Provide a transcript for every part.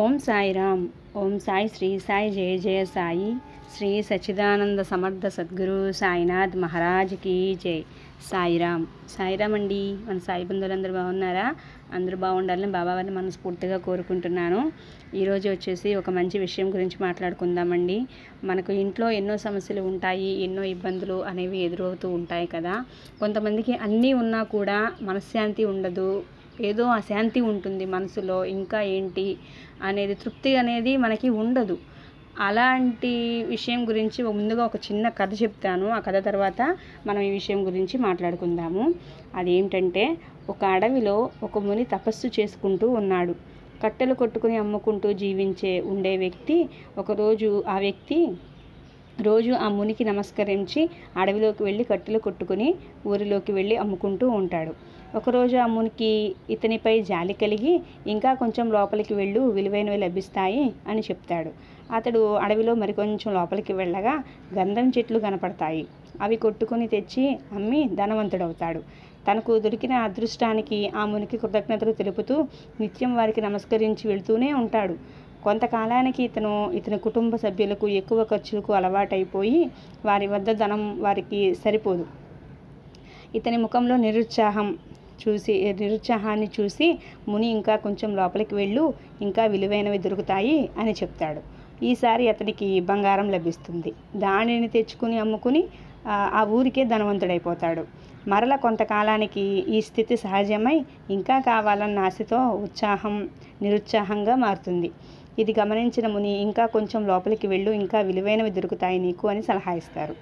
ఓం సాయి రామ్ ఓం సాయి శ్రీ సాయి జయ జయ సాయి శ్రీ సచిదానంద సమర్థ సద్గురు సాయినాథ్ మహారాజ్కి జై సాయిరామ్ సాయిరామ్ అండి మన సాయి బంధువులందరూ బాగున్నారా అందరూ బాగుండాలని బాబావారిని మనస్ఫూర్తిగా కోరుకుంటున్నాను ఈరోజు వచ్చేసి ఒక మంచి విషయం గురించి మాట్లాడుకుందామండి మనకు ఇంట్లో ఎన్నో సమస్యలు ఉంటాయి ఎన్నో ఇబ్బందులు అనేవి ఎదురవుతూ ఉంటాయి కదా కొంతమందికి అన్నీ ఉన్నా కూడా మనశ్శాంతి ఉండదు ఏదో అశాంతి ఉంటుంది మనసులో ఇంకా ఏంటి అనేది తృప్తి అనేది మనకి ఉండదు అలాంటి విషయం గురించి ముందుగా ఒక చిన్న కథ చెప్తాను ఆ కథ తర్వాత మనం ఈ విషయం గురించి మాట్లాడుకుందాము అదేంటంటే ఒక అడవిలో ఒక ముని తపస్సు చేసుకుంటూ ఉన్నాడు కట్టెలు కొట్టుకుని అమ్ముకుంటూ జీవించే ఉండే వ్యక్తి ఒకరోజు ఆ వ్యక్తి రోజు ఆ మునికి నమస్కరించి అడవిలోకి వెళ్ళి కట్టెలు కొట్టుకుని ఊరిలోకి వెళ్ళి అమ్ముకుంటూ ఉంటాడు ఒకరోజు ఆ మునికి ఇతనిపై జాలి కలిగి ఇంకా కొంచెం లోపలికి వెళ్ళు విలువైనవి లభిస్తాయి అని చెప్తాడు అతడు అడవిలో మరికొంచెం లోపలికి వెళ్ళగా గంధం చెట్లు కనపడతాయి అవి కొట్టుకుని తెచ్చి అమ్మి ధనవంతుడవుతాడు తనకు దొరికిన అదృష్టానికి ఆ మునికి కృతజ్ఞతలు తెలుపుతూ నిత్యం వారికి నమస్కరించి వెళుతూనే ఉంటాడు కొంతకాలానికి ఇతను ఇతని కుటుంబ సభ్యులకు ఎక్కువ ఖర్చులకు అలవాటైపోయి వారి వద్ద ధనం వారికి సరిపోదు ఇతని ముఖంలో నిరుత్సాహం చూసి నిరుత్సాహాన్ని చూసి ముని ఇంకా కొంచెం లోపలికి వెళ్ళు ఇంకా విలువైనవి దొరుకుతాయి అని చెప్తాడు ఈసారి అతనికి బంగారం లభిస్తుంది దానిని తెచ్చుకుని అమ్ముకుని ఆ ఊరికే ధనవంతుడైపోతాడు మరల కొంతకాలానికి ఈ స్థితి సహజమై ఇంకా కావాలన్న ఆశతో ఉత్సాహం నిరుత్సాహంగా మారుతుంది ఇది గమనించిన ముని ఇంకా కొంచెం లోపలికి వెళ్ళు ఇంకా విలువైనవి దొరుకుతాయి నీకు అని సలహా ఇస్తారు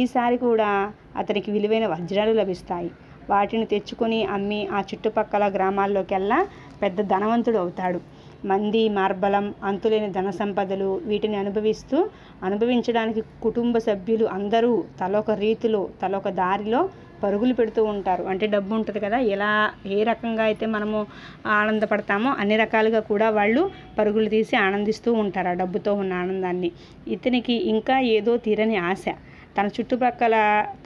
ఈసారి కూడా అతనికి విలువైన వజ్రాలు లభిస్తాయి వాటిని తెచ్చుకొని అమ్మి ఆ చుట్టుపక్కల గ్రామాల్లోకెల్లా పెద్ద ధనవంతుడు అవుతాడు మంది మార్బలం అంతులేని ధన సంపదలు వీటిని అనుభవిస్తూ అనుభవించడానికి కుటుంబ సభ్యులు అందరూ తలొక రీతిలో తలొక దారిలో పరుగులు పెడుతూ ఉంటారు అంటే డబ్బు ఉంటుంది కదా ఎలా ఏ రకంగా అయితే మనము ఆనందపడతామో అన్ని రకాలుగా కూడా వాళ్ళు పరుగులు తీసి ఆనందిస్తూ ఉంటారు ఆ డబ్బుతో ఉన్న ఆనందాన్ని ఇతనికి ఇంకా ఏదో తీరని ఆశ తన చుట్టుపక్కల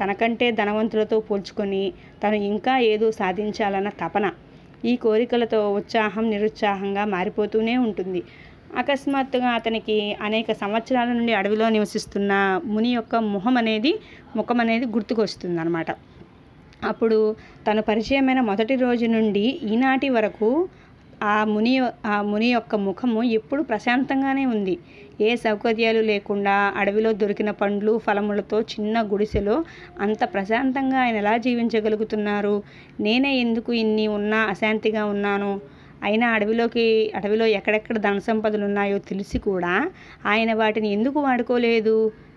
తనకంటే ధనవంతులతో పోల్చుకొని తను ఇంకా ఏదో సాధించాలన్న తపన ఈ కోరికలతో ఉత్సాహం నిరుత్సాహంగా మారిపోతూనే ఉంటుంది అకస్మాత్తుగా అతనికి అనేక సంవత్సరాల నుండి అడవిలో నివసిస్తున్న ముని యొక్క ముఖం అనేది ముఖం అనేది గుర్తుకొస్తుంది అనమాట అప్పుడు తను పరిచయమైన మొదటి రోజు నుండి ఈనాటి వరకు ఆ ముని ఆ ముని యొక్క ముఖము ఎప్పుడు ప్రశాంతంగానే ఉంది ఏ సౌకర్యాలు లేకుండా అడవిలో దొరికిన పండ్లు ఫలములతో చిన్న గుడిసెలో అంత ప్రశాంతంగా ఆయన ఎలా జీవించగలుగుతున్నారు నేనే ఎందుకు ఇన్ని ఉన్నా అశాంతిగా ఉన్నాను అయినా అడవిలోకి అడవిలో ఎక్కడెక్కడ ధన సంపదలు ఉన్నాయో తెలిసి కూడా ఆయన వాటిని ఎందుకు వాడుకోలేదు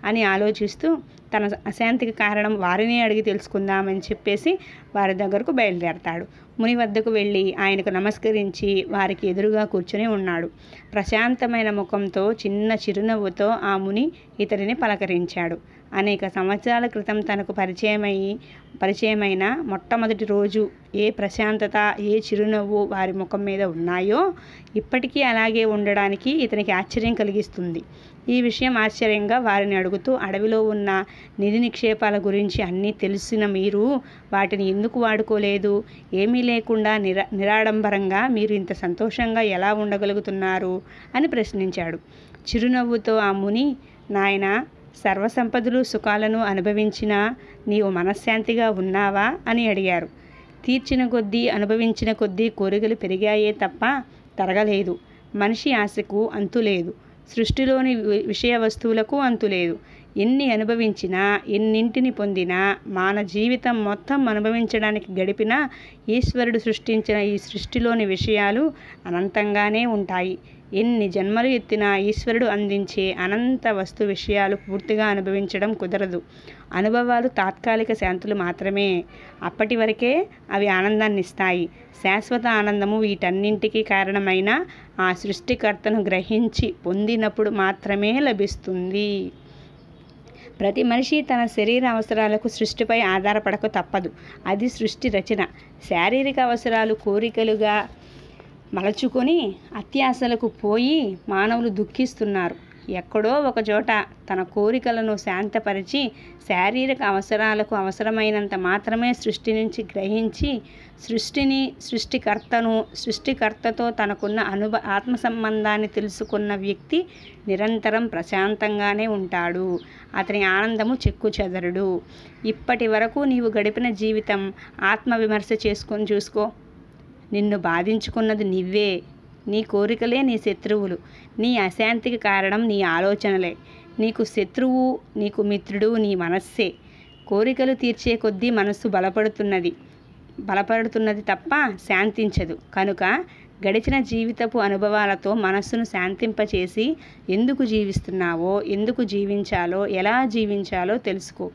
అని ఆలోచిస్తూ తన అశాంతికి కారణం వారిని అడిగి తెలుసుకుందామని చెప్పేసి వారి దగ్గరకు బయలుదేరతాడు ముని వద్దకు వెళ్ళి ఆయనకు నమస్కరించి వారికి ఎదురుగా కూర్చుని ఉన్నాడు ప్రశాంతమైన ముఖంతో చిన్న చిరునవ్వుతో ఆ ముని ఇతడిని పలకరించాడు అనేక సంవత్సరాల క్రితం తనకు పరిచయమై పరిచయమైన మొట్టమొదటి రోజు ఏ ప్రశాంతత ఏ చిరునవ్వు వారి ముఖం మీద ఉన్నాయో ఇప్పటికీ అలాగే ఉండడానికి ఇతనికి ఆశ్చర్యం కలిగిస్తుంది ఈ విషయం ఆశ్చర్యంగా వారిని అడుగుతూ అడవిలో ఉన్న నిధి నిక్షేపాల గురించి అన్నీ తెలిసిన మీరు వాటిని ఎందుకు వాడుకోలేదు ఏమీ లేకుండా నిరా నిరాడంబరంగా మీరు ఇంత సంతోషంగా ఎలా ఉండగలుగుతున్నారు అని ప్రశ్నించాడు చిరునవ్వుతో ఆ ముని నాయన సర్వసంపదలు సుఖాలను అనుభవించినా నీవు మనశ్శాంతిగా ఉన్నావా అని అడిగారు తీర్చిన కొద్దీ అనుభవించిన కొద్దీ కోరికలు పెరిగాయే తప్ప తరగలేదు మనిషి ఆశకు అంతు లేదు సృష్టిలోని విషయ వస్తువులకు అంతు లేదు ఎన్ని అనుభవించినా ఎన్నింటిని పొందినా మాన జీవితం మొత్తం అనుభవించడానికి గడిపినా ఈశ్వరుడు సృష్టించిన ఈ సృష్టిలోని విషయాలు అనంతంగానే ఉంటాయి ఎన్ని జన్మలు ఎత్తినా ఈశ్వరుడు అందించే అనంత వస్తు విషయాలు పూర్తిగా అనుభవించడం కుదరదు అనుభవాలు తాత్కాలిక శాంతులు మాత్రమే అప్పటి వరకే అవి ఆనందాన్ని ఇస్తాయి శాశ్వత ఆనందము వీటన్నింటికి కారణమైన ఆ సృష్టికర్తను గ్రహించి పొందినప్పుడు మాత్రమే లభిస్తుంది ప్రతి మనిషి తన శరీర అవసరాలకు సృష్టిపై ఆధారపడక తప్పదు అది సృష్టి రచన శారీరక అవసరాలు కోరికలుగా మలచుకొని అత్యాశలకు పోయి మానవులు దుఃఖిస్తున్నారు ఎక్కడో ఒకచోట తన కోరికలను శాంతపరిచి శారీరక అవసరాలకు అవసరమైనంత మాత్రమే సృష్టి నుంచి గ్రహించి సృష్టిని సృష్టికర్తను సృష్టికర్తతో తనకున్న అనుభ ఆత్మ సంబంధాన్ని తెలుసుకున్న వ్యక్తి నిరంతరం ప్రశాంతంగానే ఉంటాడు అతని ఆనందము చెక్కు చెదరుడు ఇప్పటి వరకు నీవు గడిపిన జీవితం ఆత్మవిమర్శ చేసుకొని చూసుకో నిన్ను బాధించుకున్నది నువ్వే నీ కోరికలే నీ శత్రువులు నీ అశాంతికి కారణం నీ ఆలోచనలే నీకు శత్రువు నీకు మిత్రుడు నీ మనస్సే కోరికలు తీర్చే కొద్దీ మనస్సు బలపడుతున్నది బలపడుతున్నది తప్ప శాంతించదు కనుక గడిచిన జీవితపు అనుభవాలతో మనస్సును శాంతింపచేసి ఎందుకు జీవిస్తున్నావో ఎందుకు జీవించాలో ఎలా జీవించాలో తెలుసుకో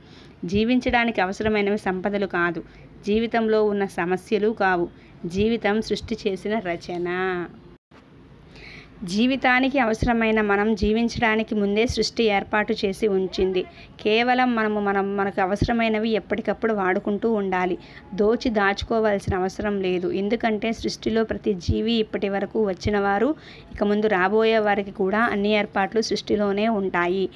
జీవించడానికి అవసరమైనవి సంపదలు కాదు జీవితంలో ఉన్న సమస్యలు కావు జీవితం సృష్టి చేసిన రచన జీవితానికి అవసరమైన మనం జీవించడానికి ముందే సృష్టి ఏర్పాటు చేసి ఉంచింది కేవలం మనము మనం మనకు అవసరమైనవి ఎప్పటికప్పుడు వాడుకుంటూ ఉండాలి దోచి దాచుకోవాల్సిన అవసరం లేదు ఎందుకంటే సృష్టిలో ప్రతి జీవి ఇప్పటి వరకు వచ్చిన వారు ఇక ముందు రాబోయే వారికి కూడా అన్ని ఏర్పాట్లు సృష్టిలోనే ఉంటాయి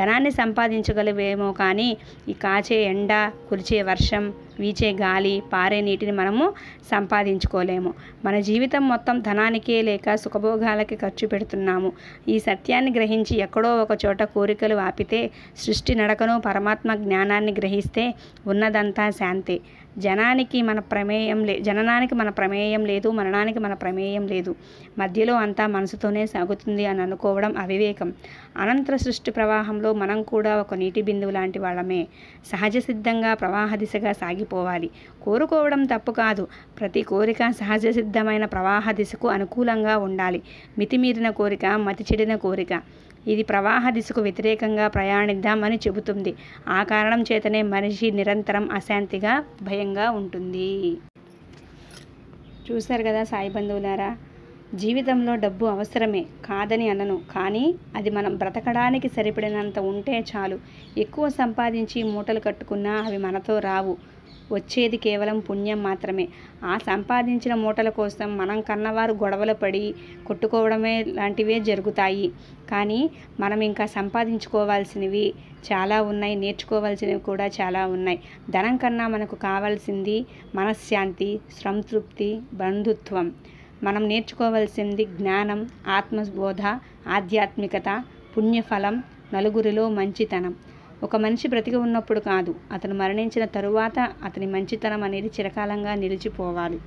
ధనాన్ని సంపాదించగలవేమో కానీ ఈ కాచే ఎండ కురిచే వర్షం వీచే గాలి పారే నీటిని మనము సంపాదించుకోలేము మన జీవితం మొత్తం ధనానికే లేక సుఖభోగాలకి ఖర్చు పెడుతున్నాము ఈ సత్యాన్ని గ్రహించి ఎక్కడో ఒక చోట కోరికలు ఆపితే సృష్టి నడకను పరమాత్మ జ్ఞానాన్ని గ్రహిస్తే ఉన్నదంతా శాంతి జనానికి మన ప్రమేయం లే జననానికి మన ప్రమేయం లేదు మరణానికి మన ప్రమేయం లేదు మధ్యలో అంతా మనసుతోనే సాగుతుంది అని అనుకోవడం అవివేకం అనంతర సృష్టి ప్రవాహంలో మనం కూడా ఒక నీటి బిందువు లాంటి వాళ్ళమే సహజ సిద్ధంగా ప్రవాహ దిశగా సాగిపోవాలి కోరుకోవడం తప్పు కాదు ప్రతి కోరిక సహజ సిద్ధమైన ప్రవాహ దిశకు అనుకూలంగా ఉండాలి మితిమీరిన కోరిక మతి చెడిన కోరిక ఇది ప్రవాహ దిశకు వ్యతిరేకంగా ప్రయాణిద్దామని చెబుతుంది ఆ కారణం చేతనే మనిషి నిరంతరం అశాంతిగా భయంగా ఉంటుంది చూశారు కదా సాయి బంధువులారా జీవితంలో డబ్బు అవసరమే కాదని అనను కానీ అది మనం బ్రతకడానికి సరిపడినంత ఉంటే చాలు ఎక్కువ సంపాదించి మూటలు కట్టుకున్నా అవి మనతో రావు వచ్చేది కేవలం పుణ్యం మాత్రమే ఆ సంపాదించిన మూటల కోసం మనం కన్నవారు గొడవలు పడి కొట్టుకోవడమే లాంటివే జరుగుతాయి కానీ మనం ఇంకా సంపాదించుకోవాల్సినవి చాలా ఉన్నాయి నేర్చుకోవాల్సినవి కూడా చాలా ఉన్నాయి ధనం కన్నా మనకు కావాల్సింది మనశ్శాంతి సంతృప్తి బంధుత్వం మనం నేర్చుకోవాల్సింది జ్ఞానం ఆత్మబోధ ఆధ్యాత్మికత పుణ్యఫలం నలుగురిలో మంచితనం ఒక మనిషి బ్రతికి ఉన్నప్పుడు కాదు అతను మరణించిన తరువాత అతని మంచితనం అనేది చిరకాలంగా నిలిచిపోవాలి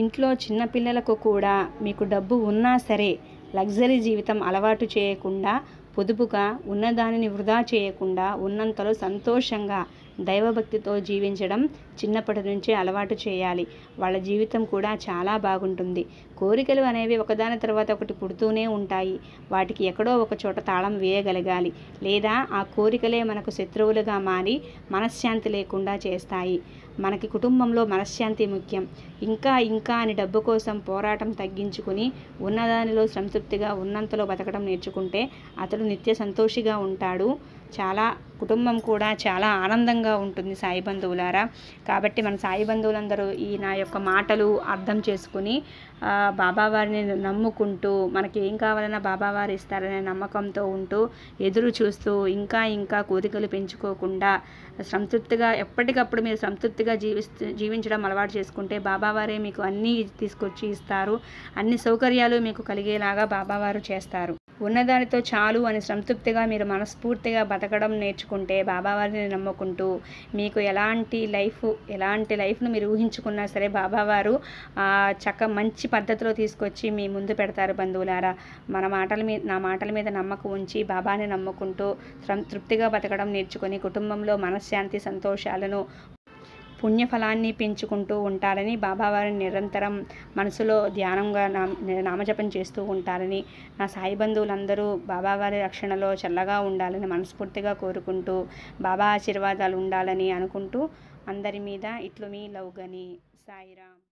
ఇంట్లో చిన్నపిల్లలకు కూడా మీకు డబ్బు ఉన్నా సరే లగ్జరీ జీవితం అలవాటు చేయకుండా పొదుపుగా ఉన్నదానిని వృధా చేయకుండా ఉన్నంతలో సంతోషంగా దైవభక్తితో జీవించడం చిన్నప్పటి నుంచే అలవాటు చేయాలి వాళ్ళ జీవితం కూడా చాలా బాగుంటుంది కోరికలు అనేవి ఒకదాని తర్వాత ఒకటి పుడుతూనే ఉంటాయి వాటికి ఎక్కడో ఒక చోట తాళం వేయగలగాలి లేదా ఆ కోరికలే మనకు శత్రువులుగా మారి మనశ్శాంతి లేకుండా చేస్తాయి మనకి కుటుంబంలో మనశ్శాంతి ముఖ్యం ఇంకా ఇంకా అని డబ్బు కోసం పోరాటం తగ్గించుకుని ఉన్నదానిలో సంతృప్తిగా ఉన్నంతలో బతకడం నేర్చుకుంటే అతడు నిత్య సంతోషిగా ఉంటాడు చాలా కుటుంబం కూడా చాలా ఆనందంగా ఉంటుంది సాయి బంధువులారా కాబట్టి మన సాయి బంధువులందరూ ఈ నా యొక్క మాటలు అర్థం చేసుకుని బాబావారిని నమ్ముకుంటూ మనకి ఏం కావాలన్నా బాబావారు ఇస్తారనే నమ్మకంతో ఉంటూ ఎదురు చూస్తూ ఇంకా ఇంకా కోరికలు పెంచుకోకుండా సంతృప్తిగా ఎప్పటికప్పుడు మీరు సంతృప్తిగా జీవిస్తూ జీవించడం అలవాటు చేసుకుంటే బాబావారే మీకు అన్నీ తీసుకొచ్చి ఇస్తారు అన్ని సౌకర్యాలు మీకు కలిగేలాగా బాబావారు చేస్తారు ఉన్నదానితో చాలు అని సంతృప్తిగా మీరు మనస్ఫూర్తిగా బతకడం నేర్చుకుంటే బాబావారిని నమ్ముకుంటూ మీకు ఎలాంటి లైఫ్ ఎలాంటి లైఫ్ను మీరు ఊహించుకున్నా సరే బాబావారు చక్క మంచి పద్ధతిలో తీసుకొచ్చి మీ ముందు పెడతారు బంధువులారా మన మాటల మీద నా మాటల మీద నమ్మకం ఉంచి బాబాని నమ్ముకుంటూ సంతృప్తిగా బతకడం నేర్చుకొని కుటుంబంలో మనశ్శాంతి సంతోషాలను పుణ్యఫలాన్ని పెంచుకుంటూ ఉంటారని బాబావారు నిరంతరం మనసులో ధ్యానంగా నామజపం చేస్తూ ఉంటారని నా సాయి బంధువులందరూ బాబావారి రక్షణలో చల్లగా ఉండాలని మనస్ఫూర్తిగా కోరుకుంటూ బాబా ఆశీర్వాదాలు ఉండాలని అనుకుంటూ అందరి మీద ఇట్లు మీ లవ్గని సాయిరామ్